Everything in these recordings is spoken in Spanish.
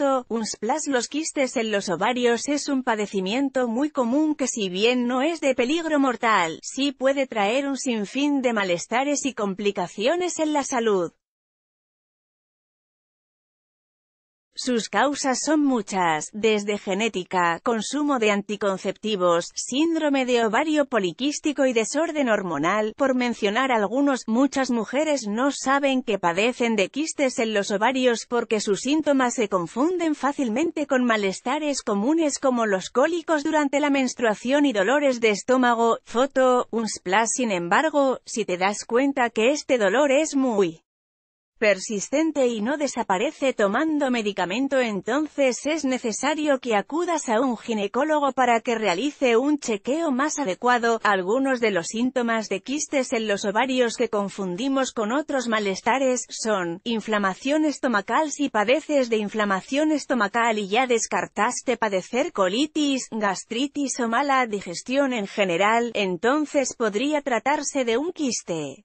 Un uns los quistes en los ovarios es un padecimiento muy común que si bien no es de peligro mortal, sí puede traer un sinfín de malestares y complicaciones en la salud. Sus causas son muchas, desde genética, consumo de anticonceptivos, síndrome de ovario poliquístico y desorden hormonal, por mencionar algunos, muchas mujeres no saben que padecen de quistes en los ovarios porque sus síntomas se confunden fácilmente con malestares comunes como los cólicos durante la menstruación y dolores de estómago, foto, un splash sin embargo, si te das cuenta que este dolor es muy persistente y no desaparece tomando medicamento entonces es necesario que acudas a un ginecólogo para que realice un chequeo más adecuado. Algunos de los síntomas de quistes en los ovarios que confundimos con otros malestares son, inflamación estomacal si padeces de inflamación estomacal y ya descartaste padecer colitis, gastritis o mala digestión en general, entonces podría tratarse de un quiste.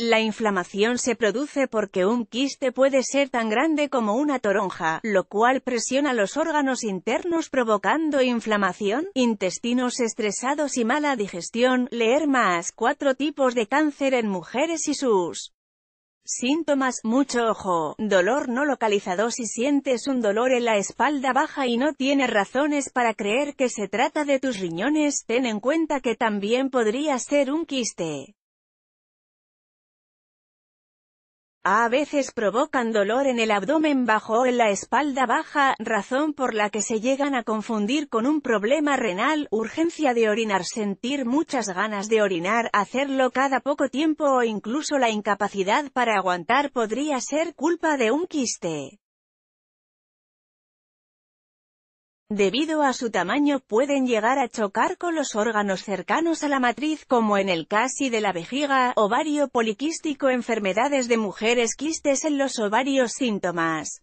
La inflamación se produce porque un quiste puede ser tan grande como una toronja, lo cual presiona los órganos internos provocando inflamación, intestinos estresados y mala digestión. Leer más cuatro tipos de cáncer en mujeres y sus Síntomas, mucho ojo, dolor no localizado si sientes un dolor en la espalda baja y no tienes razones para creer que se trata de tus riñones, ten en cuenta que también podría ser un quiste. A veces provocan dolor en el abdomen bajo o en la espalda baja, razón por la que se llegan a confundir con un problema renal, urgencia de orinar, sentir muchas ganas de orinar, hacerlo cada poco tiempo o incluso la incapacidad para aguantar podría ser culpa de un quiste. Debido a su tamaño pueden llegar a chocar con los órganos cercanos a la matriz como en el casi de la vejiga, ovario poliquístico enfermedades de mujeres quistes en los ovarios síntomas.